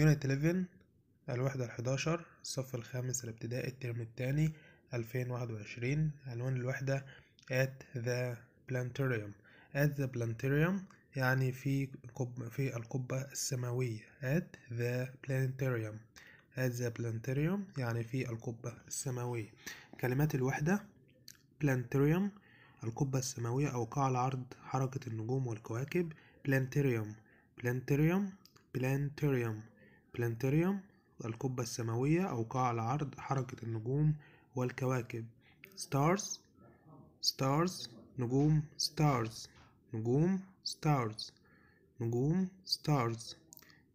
يونت 11 الوحدة الحداشر الصف الخامس الابتدائي الترم التاني ألفين واحد وعشرين عنوان الوحدة at the planetarium at the planetarium يعني في قب في القبة السماوية at the planetarium at the planetarium يعني في القبة السماوية كلمات الوحدة planetarium القبة السماوية أو قاع العرض حركة النجوم والكواكب planetarium planetarium planetarium بلانتيريوم القبة السماوية أو قاع العرض حركة النجوم والكواكب ستارز ستارز نجوم ستارز نجوم ستارز نجوم ستارز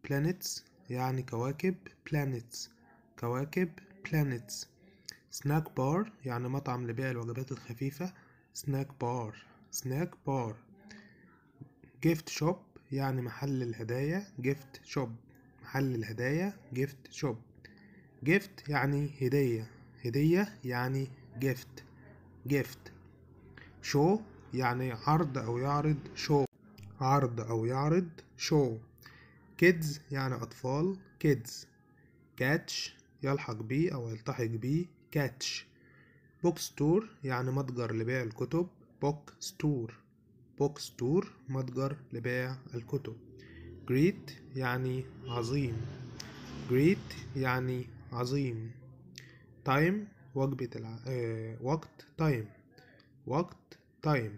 بلانيتس يعني كواكب بلانيتس كواكب بلانيتس سناك بار يعني مطعم لبيع الوجبات الخفيفة سناك بار سناك بار جيفت شوب يعني محل الهدايا جيفت شوب محل الهدايا جيفت شوب جيفت يعني هدية هدية يعني جيفت جيفت شو يعني عرض أو يعرض شو عرض أو يعرض شو كيدز يعني أطفال كيدز كاتش يلحق بي أو يلتحق بي كاتش بوك ستور يعني متجر لبيع الكتب بوك ستور بوك ستور متجر لبيع الكتب great يعني عظيم great يعني عظيم time وجبة الع... آه, وقت time وقت time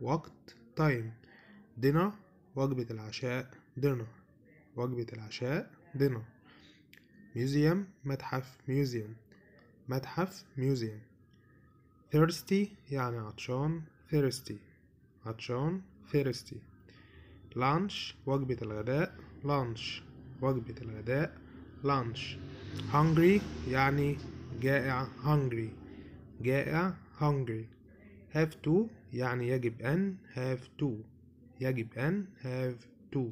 وقت time dinner وجبة العشاء dinner وجبة العشاء dinner museum متحف museum متحف museum thirsty يعني عطشان thirsty عطشان thirsty لانش وجبة الغداء لانش وجبة الغداء لانش هانجري يعني جائع هانجري جائع هانجري هاف تو يعني يجب أن هاف تو يجب أن هاف تو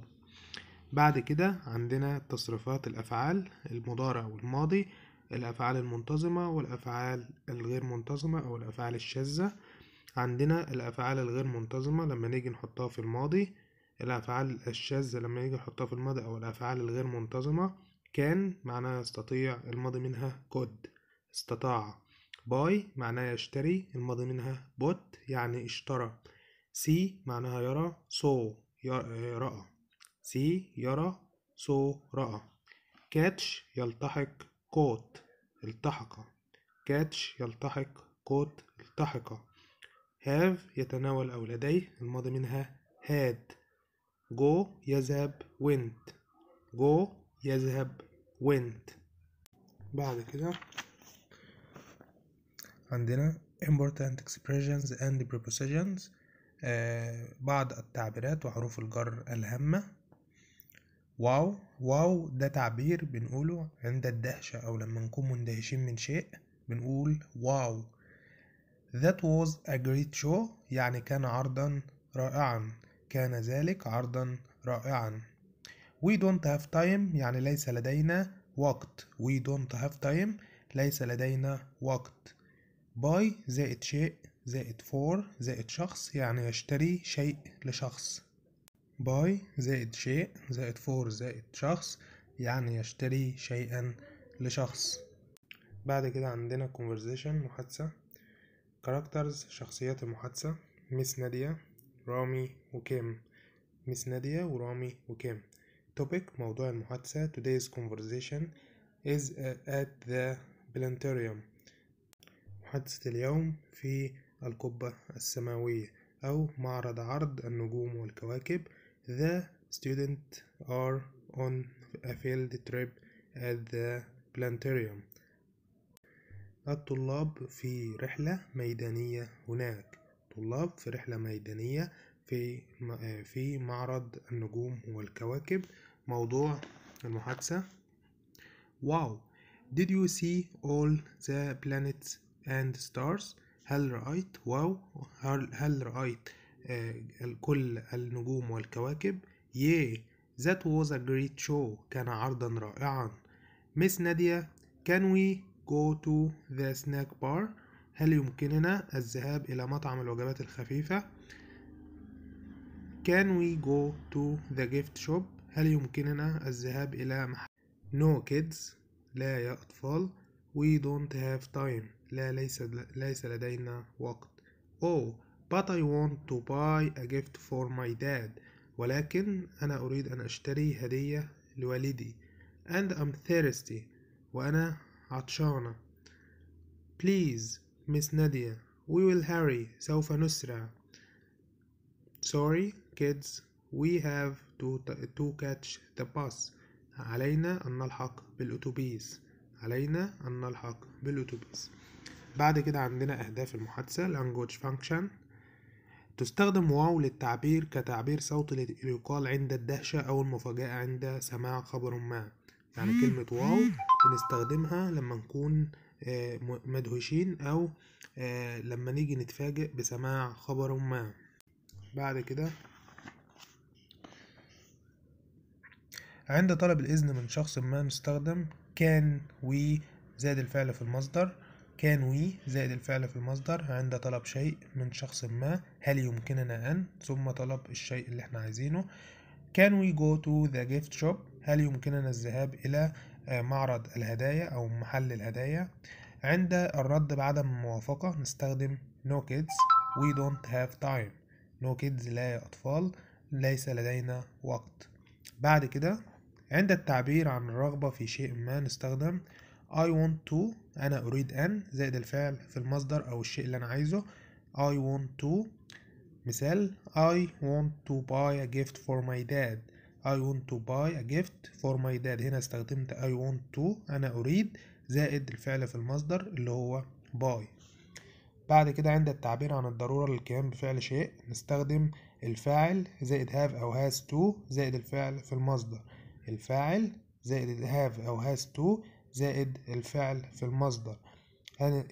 بعد كده عندنا تصريفات الأفعال المضارع والماضي الأفعال المنتظمة والأفعال الغير منتظمة أو الأفعال الشاذة عندنا الأفعال الغير منتظمة لما نيجي نحطها في الماضي الأفعال الشاذة لما يجي يحطها في الماضي أو الأفعال الغير منتظمة كان معناها يستطيع الماضي منها كود استطاع باي معناها يشتري الماضي منها بوت يعني اشترى سي معناها يرى سو رأى سي يرى سو رأى كاتش يلتحق كوت التحق كاتش يلتحق كوت التحق هاف يتناول أو لديه الماضي منها هاد جو يذهب went جو يذهب went بعد كده عندنا important expressions and prepositions آه بعض التعبيرات وحروف الجر الهامة واو واو ده تعبير بنقوله عند الدهشة أو لما نكون مندهشين من شيء بنقول واو That was a great show يعني كان عرضا رائعا كان ذلك عرضا رائعا We don't have time يعني ليس لدينا وقت We don't have time ليس لدينا وقت باي زائد شيء زائد فور زائد شخص يعني يشتري شيء لشخص باي زائد شيء زائد فور زائد شخص يعني يشتري شيئا لشخص بعد كده عندنا conversation محادثة كاركترز شخصيات المحادثة miss نادية رامي وكيم مس نادية ورامي وكيم topic موضوع المحادثة today's conversation is at the planetarium محادثة اليوم في القبة السماوية أو معرض عرض النجوم والكواكب the student are on a field trip at the planetarium الطلاب في رحلة ميدانية هناك الطلاب في رحلة ميدانية في آه، في معرض النجوم والكواكب موضوع المحادثة واو Did you see all the planets and stars؟ هل رأيت واو هل, هل رأيت آه، كل النجوم والكواكب؟ yeah That was a great show كان عرضا رائعا Miss Nadia Can we go to the snack bar؟ هل يمكننا الذهاب إلى مطعم الوجبات الخفيفة؟ Can we go to the gift shop؟ هل يمكننا الذهاب إلى محل No kids لا يا أطفال We don't have time لا ليس ليس لدينا وقت Oh but I want to buy a gift for my dad ولكن أنا أريد أن أشتري هدية لوالدي and I'm thirsty وأنا عطشانة please مس Nadia, We will hurry سوف نسرع Sorry kids We have to, to catch the bus علينا أن نلحق بالأتوبيس علينا أن نلحق بالأتوبيس بعد كده عندنا أهداف المحادثة language function تستخدم واو للتعبير كتعبير صوتي ليقال عند الدهشة أو المفاجأة عند سماع خبر ما يعني كلمة واو بنستخدمها لما نكون آه، مدهوشين أو آه، لما نيجي نتفاجئ بسماع خبر ما بعد كده عند طلب الإذن من شخص ما مستخدم كان وي زائد الفعل في المصدر كان وي زائد الفعل في المصدر عند طلب شيء من شخص ما هل يمكننا أن ثم طلب الشيء اللي احنا عايزينه can we go to the gift shop هل يمكننا الذهاب إلى آه، معرض الهدايا أو محل الهدايا عند الرد بعدم الموافقة نستخدم no kids we don't have time no kids لا يا أطفال ليس لدينا وقت بعد كده عند التعبير عن الرغبة في شيء ما نستخدم I want to أنا أريد أن زائد الفعل في المصدر أو الشيء اللي أنا عايزه I want to مثال I want to buy a gift for my dad I want to buy a gift for my dad هنا استخدمت I want to أنا أريد زائد الفعل في المصدر اللي هو buy بعد كده عند التعبير عن الضرورة للقيام بفعل شيء نستخدم الفاعل زائد have أو has to زائد الفعل في المصدر الفاعل زائد have أو has to زائد الفعل في المصدر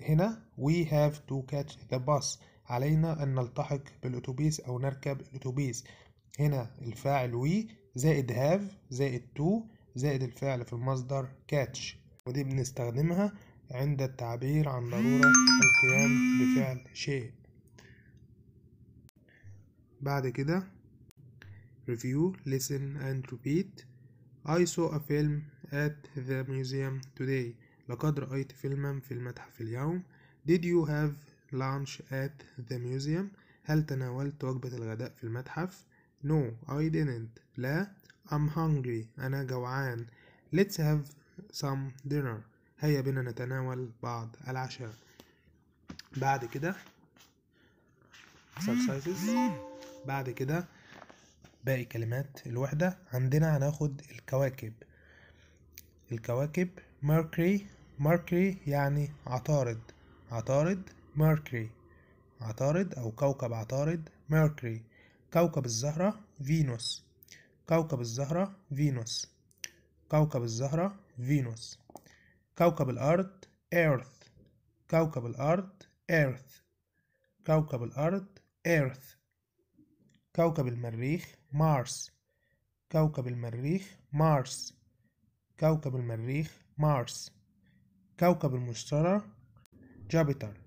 هنا we have to catch the bus علينا أن نلتحق بالأتوبيس أو نركب الأتوبيس هنا الفاعل we زائد هاف زائد تو زائد الفعل في المصدر كاتش ودي بنستخدمها عند التعبير عن ضرورة القيام بفعل شيء بعد كده review, listen and repeat I saw a film at the museum today لقد رأيت فيلما في المتحف اليوم Did you have lunch at the museum؟ هل تناولت وجبة الغداء في المتحف؟ No, I didn't. لا, I'm hungry. أنا جوعان. Let's have some dinner. هيا بنا نتناول بعض العشاء. بعد كده exercises بعد كده باقي كلمات الوحدة عندنا هناخد الكواكب الكواكب mercury mercury يعني عطارد عطارد mercury عطارد أو كوكب عطارد mercury كوكب الزهرة فينوس كوكب الزهرة فينوس كوكب الزهرة فينوس كوكب الأرض Earth كوكب الأرض إيرث كوكب الأرض Earth كوكب المريخ مارس كوكب المريخ مارس كوكب المريخ مارس كوكب المشتري جوبيتر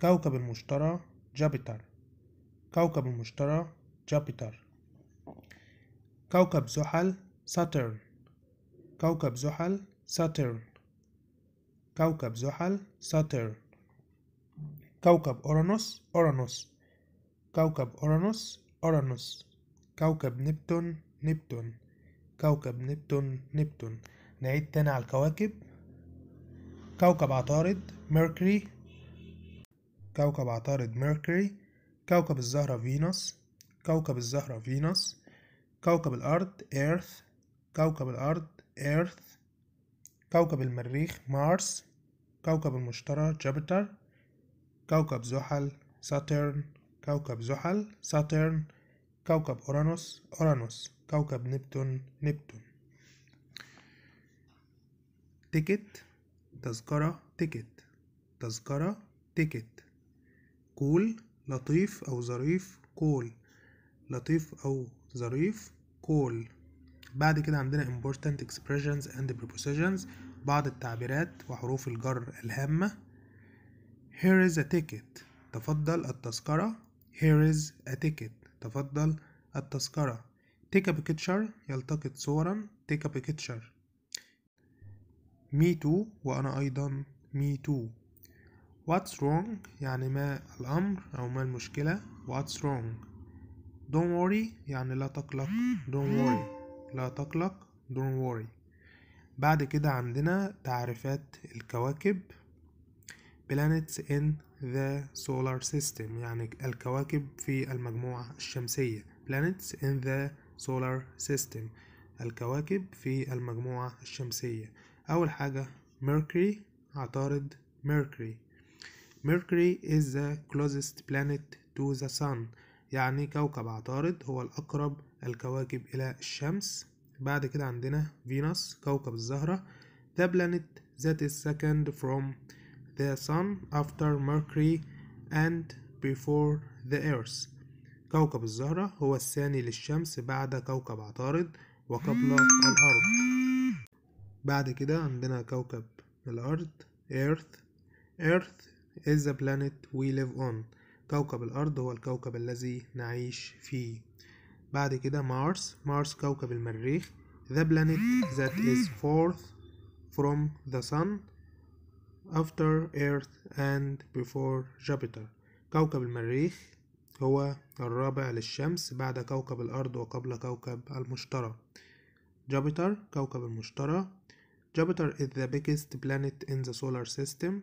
كوكب المشتري جوبيتر كوكب المشتري جوبيتر كوكب زحل ساترن كوكب زحل ساترن كوكب زحل ساترن كوكب أورانوس أورانوس كوكب أورانوس أورانوس كوكب نبتون نبتون كوكب نبتون نبتون نعيد تاني على الكواكب كوكب عطارد ميركوري كوكب عطارد ميركوري كوكب الزهرة فينوس كوكب الزهرة فينوس كوكب الأرض إيرث كوكب الأرض إيرث كوكب المريخ مارس كوكب المشتري جوبيتر كوكب زحل ساترن كوكب زحل ساترن كوكب أورانوس أورانوس كوكب نبتون نبتون تيكت تذكرة تيكت تذكرة تيكت كول لطيف أو ظريف كول لطيف أو ظريف cool بعد كده عندنا important expressions and prepositions بعض التعبيرات وحروف الجر الهامة here is a ticket تفضل التذكرة here is a ticket تفضل التذكرة take a picture يلتقط صورا take a picture me too وأنا أيضا me too what's wrong يعني ما الأمر أو ما المشكلة what's wrong don't worry يعني لا تقلق don't worry لا تقلق don't worry بعد كده عندنا تعريفات الكواكب planets in the solar system يعني الكواكب في المجموعة الشمسية planets in the solar system الكواكب في المجموعة الشمسية أول حاجة Mercury عطارد Mercury Mercury is the closest planet to the sun يعني كوكب عطارد هو الأقرب الكواكب إلى الشمس بعد كده عندنا فينوس كوكب الزهرة the planet that is second from the sun after Mercury and before the earth كوكب الزهرة هو الثاني للشمس بعد كوكب عطارد وقبل الأرض بعد كده عندنا كوكب الأرض Earth Earth is the planet we live on كوكب الأرض هو الكوكب الذي نعيش فيه بعد كده مارس مارس كوكب المريخ the planet that is fourth from the sun after earth and before jupiter كوكب المريخ هو الرابع للشمس بعد كوكب الأرض وقبل كوكب المشتري جوبيتر كوكب المشتري Jupiter is the biggest planet in the solar system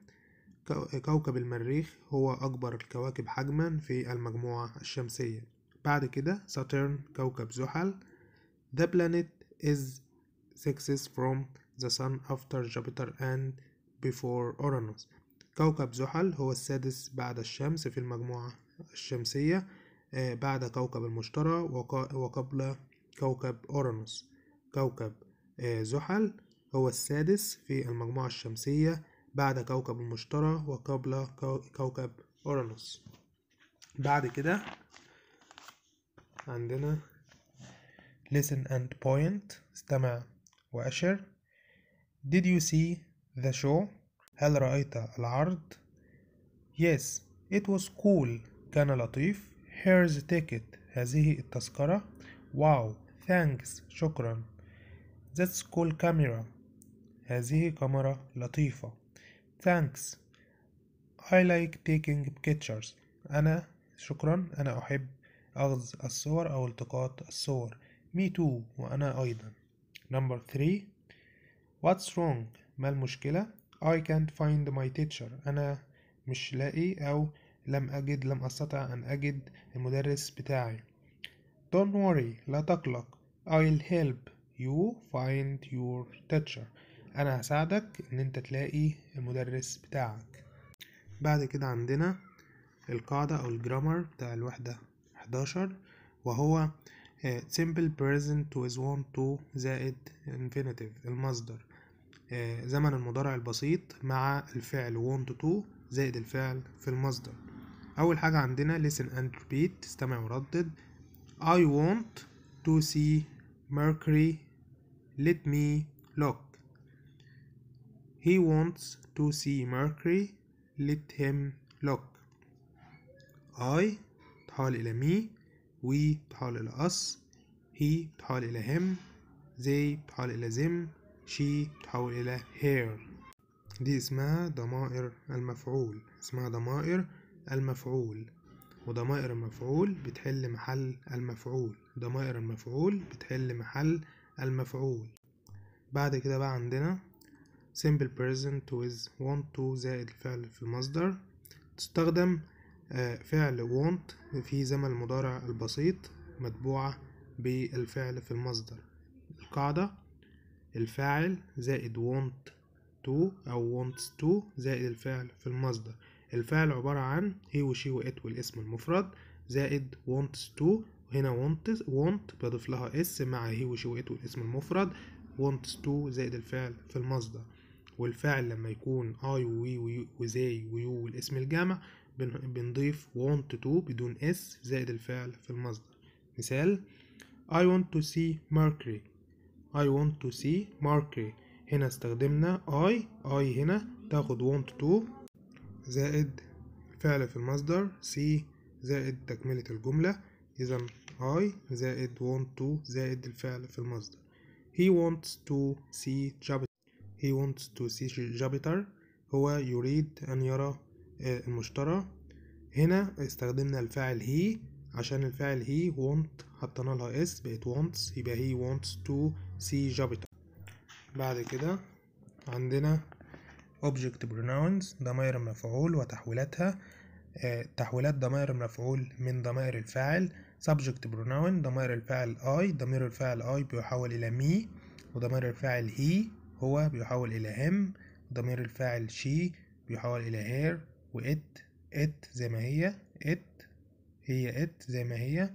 كوكب المريخ هو أكبر الكواكب حجما في المجموعة الشمسية بعد كده ساترن كوكب زحل The planet is sixes from the sun after Jupiter and before Uranus كوكب زحل هو السادس بعد الشمس في المجموعة الشمسية آه، بعد كوكب المشتري وقبل كوكب أورانوس كوكب آه، زحل هو السادس في المجموعة الشمسية بعد كوكب المشتري وقبل كوكب أورانوس بعد كده عندنا listen and point استمع وأشر did you see the show هل رأيت العرض yes it was cool كان لطيف here's a ticket هذه التذكرة واو wow. thanks شكرا that's cool camera هذه كاميرا لطيفة thanks I like taking pictures أنا شكرا أنا أحب أخذ الصور أو التقاط الصور me too وأنا أيضا number three what's wrong ما المشكلة I can't find my teacher أنا مش لاقي أو لم أجد لم أستطع أن أجد المدرس بتاعي don't worry لا تقلق I'll help you find your teacher انا هساعدك ان انت تلاقي المدرس بتاعك بعد كده عندنا القاعدة او الجرامر بتاع الوحدة 11 وهو simple present with one to زائد infinitive المصدر زمن المضارع البسيط مع الفعل want to زائد الفعل في المصدر أول حاجة عندنا listen and repeat استمع وردد I want to see Mercury let me look He wants to see Mercury. Let him look. I تحال إلى me. We تحال إلى us. He تحال إلى him. They تحال إلى them. She تحول إلى her. دي اسمها ضمائر المفعول. اسمها ضمائر المفعول. وضمائر المفعول بتحل محل المفعول ضمائر المفعول بتحل محل المفعول بعد كده بقى عندنا simple present with want to زائد الفعل في المصدر تستخدم آه، فعل want في زمن المضارع البسيط متبوعة بالفعل في المصدر القاعدة الفاعل زائد want to أو wants to زائد الفعل في المصدر الفعل عبارة عن he وشي وات والاسم المفرد زائد wants to هنا want want بضيف لها اس مع he وشي وات والاسم المفرد wants to زائد الفعل في المصدر والفاعل لما يكون اي وي وزي ويو والاسم الجامع بنضيف want to بدون اس زائد الفعل في المصدر مثال I want to see Mercury I want to see Mercury هنا استخدمنا I I هنا تاخد want to زائد فعل في المصدر see زائد تكملة الجملة إذا I زائد want to زائد الفعل في المصدر He wants to see Jupiter he wants to see Jupiter هو يريد أن يرى آه، المشتري هنا استخدمنا الفاعل he عشان الفاعل he want حطينا لها s بقت wants يبقى he wants to see Jupiter بعد كده عندنا object pronouns ضمائر المفعول وتحويلاتها آه، تحويلات ضمائر المفعول من ضمائر الفاعل subject pronoun ضمائر الفاعل I ضمير الفاعل I بيحول إلى me وضمير الفاعل he هو بيحول إلى هم ضمير الفاعل شي بيحول إلى هير وإت إت زي ما هي إت هي إت زي ما هي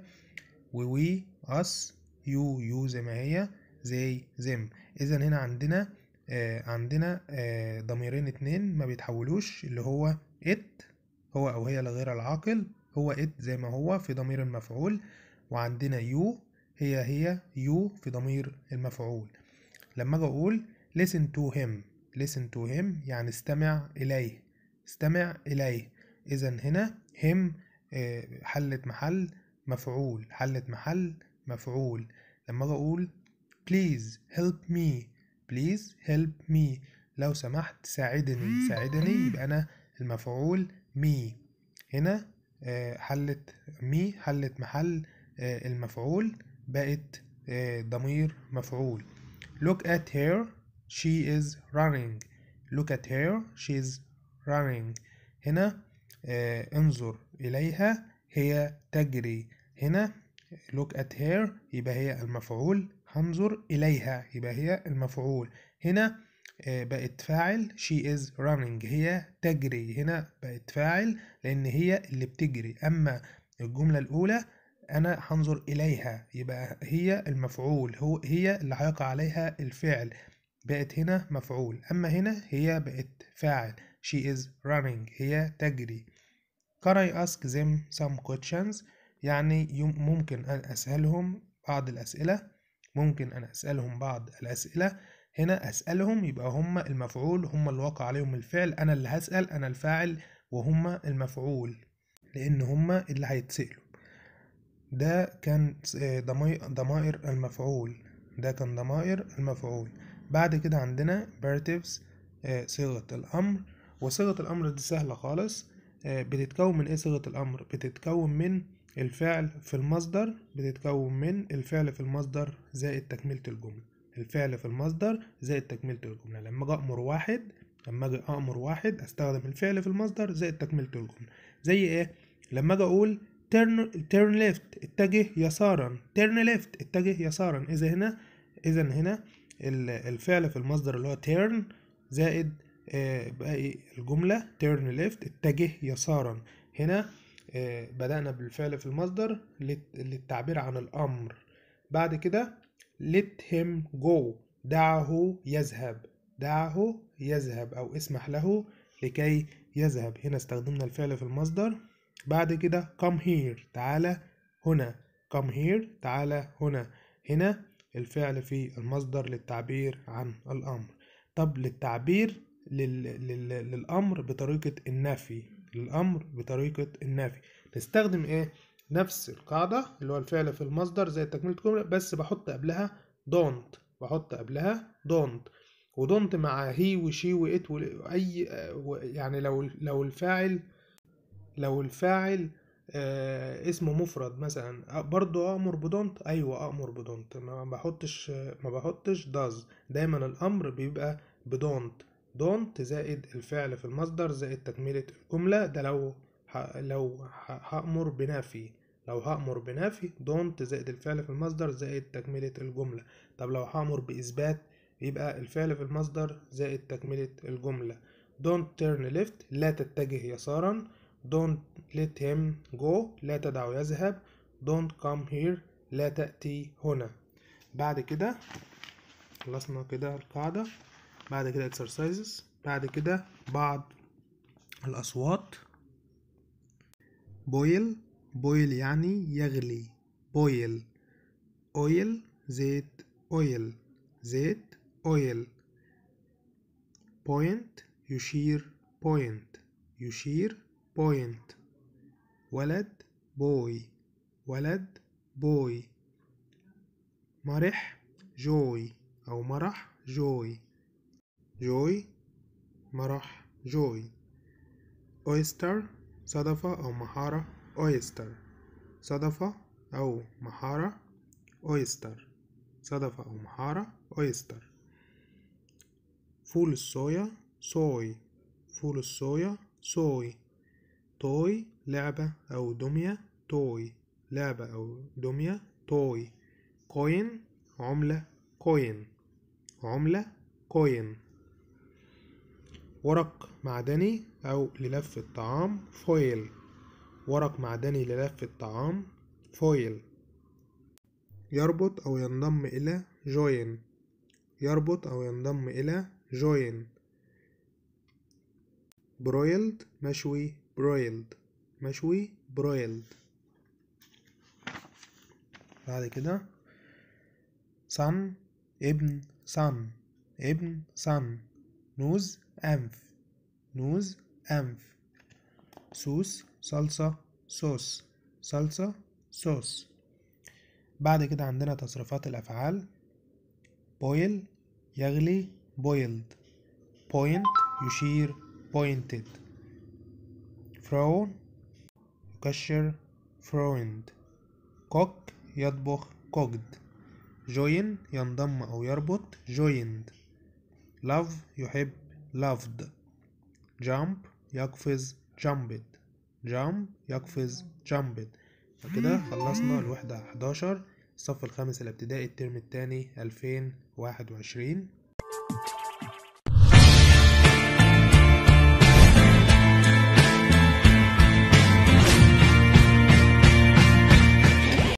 ووي أس يو يو زي ما هي زي زم إذا هنا عندنا آه عندنا آه ضميرين اتنين ما بيتحولوش اللي هو إت هو أو هي لغير العاقل هو إت زي ما هو في ضمير المفعول وعندنا يو هي هي يو في ضمير المفعول لما أجي أقول listen to him listen to him يعني استمع إليه استمع إليه إذا هنا him آه، حلت محل مفعول حلت محل مفعول لما أقول please help me please help me لو سمحت ساعدني ساعدني يبقى أنا المفعول me هنا آه، حلت me حلت محل آه، المفعول بقت ضمير مفعول look at her she is running look at her she is running هنا آه انظر إليها هي تجري هنا look at her يبقى هي المفعول هنظر إليها يبقى هي المفعول هنا آه بقت فاعل she is running هي تجري هنا بقت فاعل لأن هي اللي بتجري أما الجملة الأولى أنا هنظر إليها يبقى هي المفعول هو هي اللي هيقع عليها الفعل بقت هنا مفعول أما هنا هي بقت فاعل she is running هي تجري can I ask them some questions يعني ممكن أن أسألهم بعض الأسئلة ممكن أن أسألهم بعض الأسئلة هنا أسألهم يبقى هم المفعول هم اللي وقع عليهم الفعل أنا اللي هسأل أنا الفاعل وهم المفعول لأن هم اللي هيتسألوا ده كان آه، ضمائر المفعول ده كان ضمائر المفعول بعد كده عندنا imperatives آه، صيغة الأمر وصيغة الأمر دي سهلة خالص آه، بتتكون من إيه صيغة الأمر بتتكون من الفعل في المصدر بتتكون من الفعل في المصدر زائد تكملة الجملة الفعل في المصدر زائد تكملة الجملة لما أجي أمر واحد لما أجي أمر واحد أستخدم الفعل في المصدر زائد تكملة الجملة زي إيه لما أجي أقول turn turn left اتجه يسارا turn left اتجه يسارا إذا هنا إذا هنا الفعل في المصدر اللي هو turn زائد آه، باقي إيه، الجملة turn left اتجه يسارا هنا آه، بدأنا بالفعل في المصدر للتعبير عن الأمر بعد كده let him go دعه يذهب دعه يذهب أو اسمح له لكي يذهب هنا استخدمنا الفعل في المصدر بعد كده come here تعالى هنا come here تعالى هنا هنا الفعل في المصدر للتعبير عن الأمر طب للتعبير لل... لل... للأمر بطريقة النفي للأمر بطريقة النفي نستخدم إيه؟ نفس القاعدة اللي هو الفعل في المصدر زي تكملة الجملة بس بحط قبلها دونت بحط قبلها دونت ودونت مع هي وشي وإت وأي يعني لو لو الفاعل لو الفاعل آه اسمه مفرد مثلا آه، برضو امر بدونت ايوه امر بدونت ما بحطش ما بحطش داز دايما الامر بيبقى بدونت دونت زائد الفعل في المصدر زائد تكملة الجملة ده لو ه... لو هأمر بنفي لو هأمر بنفي دونت زائد الفعل في المصدر زائد تكملة الجملة طب لو هأمر بإثبات يبقى الفعل في المصدر زائد تكملة الجملة don't turn left لا تتجه يسارا don't let him go لا تدعه يذهب don't come here لا تأتي هنا بعد كده خلصنا كده القاعدة بعد كده exercises بعد كده بعض الأصوات boil boil يعني يغلي boil oil زيت oil زيت oil point يشير point يشير بوينت ولد بوي ولد بوي مرح جوي أو مرح جوي جوي مرح جوي أويستر صدفة أو محارة أويستر صدفة أو محارة أويستر صدفة أو محارة أويستر فول الصويا صوي فول الصويا صوي توي لعبة أو دمية توي لعبة أو دمية توي كوين عملة كوين عملة كوين ورق معدني أو للف الطعام فويل ورق معدني للف الطعام فويل يربط أو ينضم إلى جوين يربط أو ينضم إلى جوين برويلد مشوي برويلد مشوي برويلد بعد كده صن ابن صن ابن صن نوز أنف نوز أنف سوس صلصة صوص صلصة صوص بعد كده عندنا تصريفات الأفعال بويل يغلي بويلد بوينت يشير بوينتد فرون يكشر فرويند كوك يطبخ كوكد جوين ينضم أو يربط جويند لاف يحب لافد جامب يقفز جامبد جامب يقفز جامبد فكده خلصنا الوحدة 11 الصف الخامس الابتدائي الترم التاني 2021